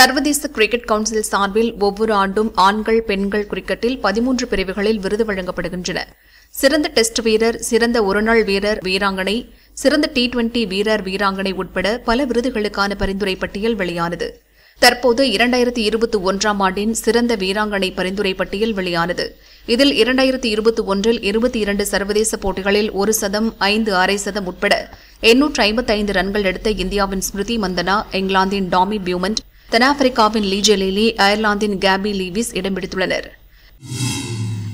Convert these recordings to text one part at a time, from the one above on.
சர்வதேச cricket council சார்பில் ஒவ்வொரு ஆண்டும் ஆண்கள் பெண்கள் கிரிக்கெட்டில் பதிமூன்று பிரிவுகளில் விருது வழங்கப்படுகின்றன சிறந்த டெஸ்ட் வீரர் சிறந்த ஒருநாள் வீரர் வீராங்கனை சிறந்த டி டுவெண்டி வீரர் வீராங்கனை உட்பட பல விருதுகளுக்கான பரிந்துரை பட்டியல் வெளியானது தற்போது இரண்டாயிரத்தி இருபத்தி ஒன்றாம் ஆண்டின் சிறந்த வீராங்கனை பரிந்துரை பட்டியல் வெளியானது இதில் இரண்டாயிரத்தி இருபத்தி ஒன்றில் இருபத்தி இரண்டு சர்வதேச போட்டிகளில் ஒரு சதம் ஐந்து அரை சதம் உட்பட எண்ணூற்று ஐம்பத்தைந்து ரன்கள் எடுத்த இந்தியாவின் ஸ்மிருதி மந்தனா இங்கிலாந்தின் டாமி பியூமண்ட் தென்னாப்பிரிக்காவின் லீஜே லேலி அயர்லாந்தின் கேபி லீவிஸ் இடம்பிடித்துள்ளனர்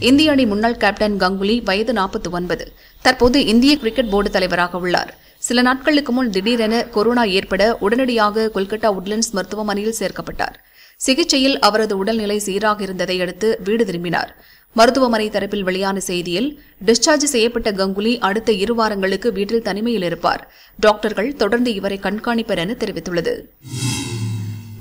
இந்திய அணி முன்னாள் கேப்டன் கங்குலி வயது நாற்பத்தி ஒன்பது தற்போது இந்திய கிரிக்கெட் போர்டு தலைவராக உள்ளார் சில நாட்களுக்கு முன் திடீரென கொரோனா ஏற்பட உடனடியாக கொல்கட்டா உட்லண்ட்ஸ் மருத்துவமனையில் சேர்க்கப்பட்டார் சிகிச்சையில் அவரது உடல்நிலை சீராக இருந்ததை அடுத்து வீடு திரும்பினார் மருத்துவமனை தரப்பில் வெளியான செய்தியில் டிஸ்சார்ஜ் செய்யப்பட்ட கங்குலி அடுத்த இரு வாரங்களுக்கு வீட்டில் தனிமையில் இருப்பார் டாக்டர்கள் தொடர்ந்து இவரை கண்காணிப்பர் என தெரிவித்துள்ளது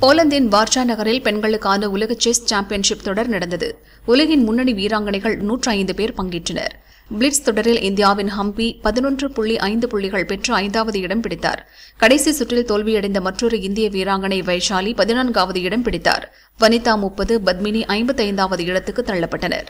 போலந்தின் வார்ஜா நகரில் பெண்களுக்கான உலக செஸ் சாம்பியன்ஷிப் தொடர் நடந்தது உலகின் முன்னணி வீராங்கனைகள் நூற்றி ஐந்து பேர் பங்கேற்றனர் பிளிட்ஸ் தொடரில் இந்தியாவின் ஹம்பி பதினொன்று புள்ளி ஐந்து புள்ளிகள் பெற்று ஐந்தாவது இடம் பிடித்தார் கடைசி சுற்றில் தோல்வியடைந்த மற்றொரு இந்திய வீராங்கனை வைஷாலி பதினான்காவது இடம் பிடித்தார் வனிதா முப்பது பத்மினி ஐம்பத்தைந்தாவது இடத்துக்கு தள்ளப்பட்டனா்